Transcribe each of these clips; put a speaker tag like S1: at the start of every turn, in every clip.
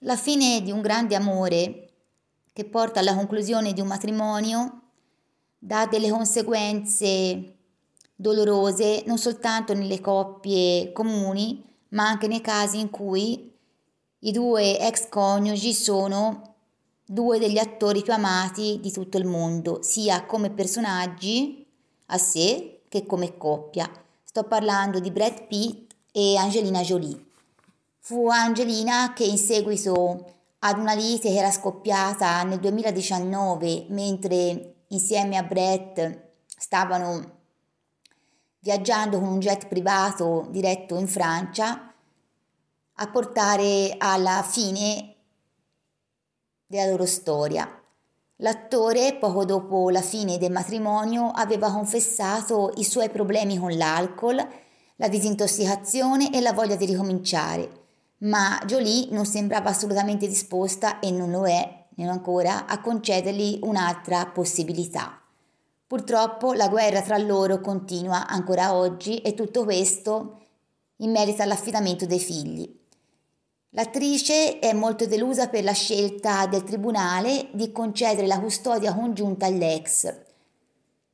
S1: La fine di un grande amore che porta alla conclusione di un matrimonio dà delle conseguenze dolorose non soltanto nelle coppie comuni, ma anche nei casi in cui i due ex coniugi sono due degli attori più amati di tutto il mondo, sia come personaggi a sé che come coppia. Sto parlando di Brad Pitt e Angelina Jolie. Fu Angelina che in seguito ad una lite che era scoppiata nel 2019 mentre insieme a Brett stavano viaggiando con un jet privato diretto in Francia a portare alla fine della loro storia. L'attore, poco dopo la fine del matrimonio, aveva confessato i suoi problemi con l'alcol, la disintossicazione e la voglia di ricominciare ma Jolie non sembrava assolutamente disposta e non lo è, non ancora, a concedergli un'altra possibilità. Purtroppo la guerra tra loro continua ancora oggi e tutto questo in merito all'affidamento dei figli. L'attrice è molto delusa per la scelta del tribunale di concedere la custodia congiunta all'ex,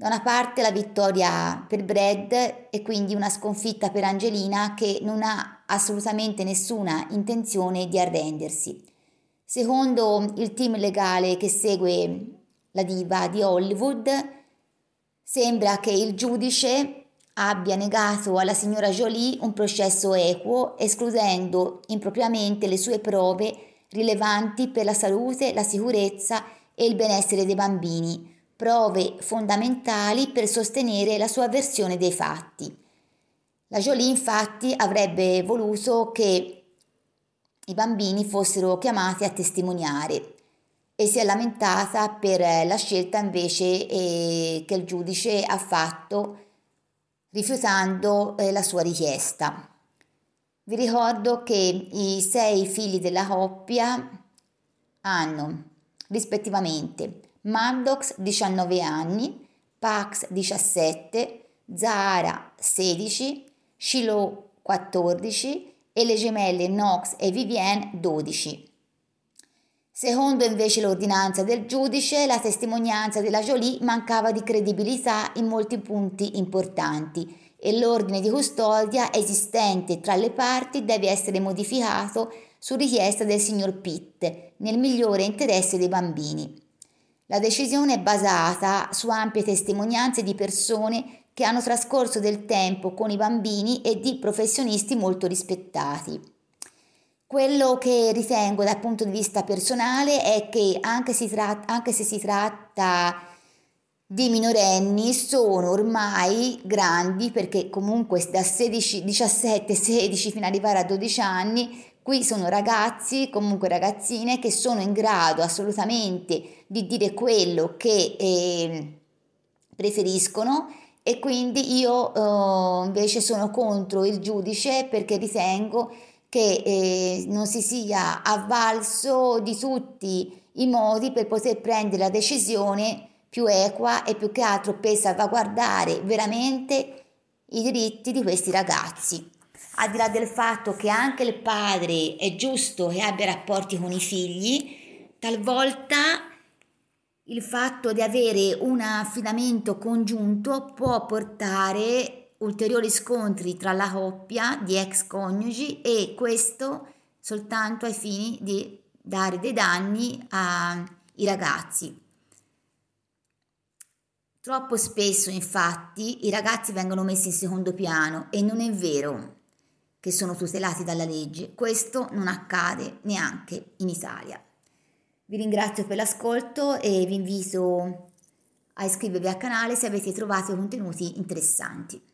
S1: da una parte la vittoria per Brad e quindi una sconfitta per Angelina che non ha assolutamente nessuna intenzione di arrendersi. Secondo il team legale che segue la diva di Hollywood, sembra che il giudice abbia negato alla signora Jolie un processo equo, escludendo impropriamente le sue prove rilevanti per la salute, la sicurezza e il benessere dei bambini prove fondamentali per sostenere la sua versione dei fatti. La Jolie infatti avrebbe voluto che i bambini fossero chiamati a testimoniare e si è lamentata per la scelta invece eh, che il giudice ha fatto rifiutando eh, la sua richiesta. Vi ricordo che i sei figli della coppia hanno rispettivamente Maddox 19 anni, Pax 17, Zahara 16, Shiloh 14 e le gemelle Knox e Vivienne 12. Secondo invece l'ordinanza del giudice, la testimonianza della Jolie mancava di credibilità in molti punti importanti e l'ordine di custodia esistente tra le parti deve essere modificato su richiesta del signor Pitt, nel migliore interesse dei bambini. La decisione è basata su ampie testimonianze di persone che hanno trascorso del tempo con i bambini e di professionisti molto rispettati. Quello che ritengo dal punto di vista personale è che anche, si tratta, anche se si tratta di minorenni sono ormai grandi perché comunque da 16, 17, 16 fino ad arrivare a 12 anni Qui sono ragazzi, comunque ragazzine, che sono in grado assolutamente di dire quello che eh, preferiscono e quindi io eh, invece sono contro il giudice perché ritengo che eh, non si sia avvalso di tutti i modi per poter prendere la decisione più equa e più che altro per salvaguardare veramente i diritti di questi ragazzi. Al di là del fatto che anche il padre è giusto che abbia rapporti con i figli, talvolta il fatto di avere un affidamento congiunto può portare ulteriori scontri tra la coppia di ex coniugi e questo soltanto ai fini di dare dei danni ai ragazzi. Troppo spesso, infatti, i ragazzi vengono messi in secondo piano e non è vero che sono tutelati dalla legge. Questo non accade neanche in Italia. Vi ringrazio per l'ascolto e vi invito a iscrivervi al canale se avete trovato contenuti interessanti.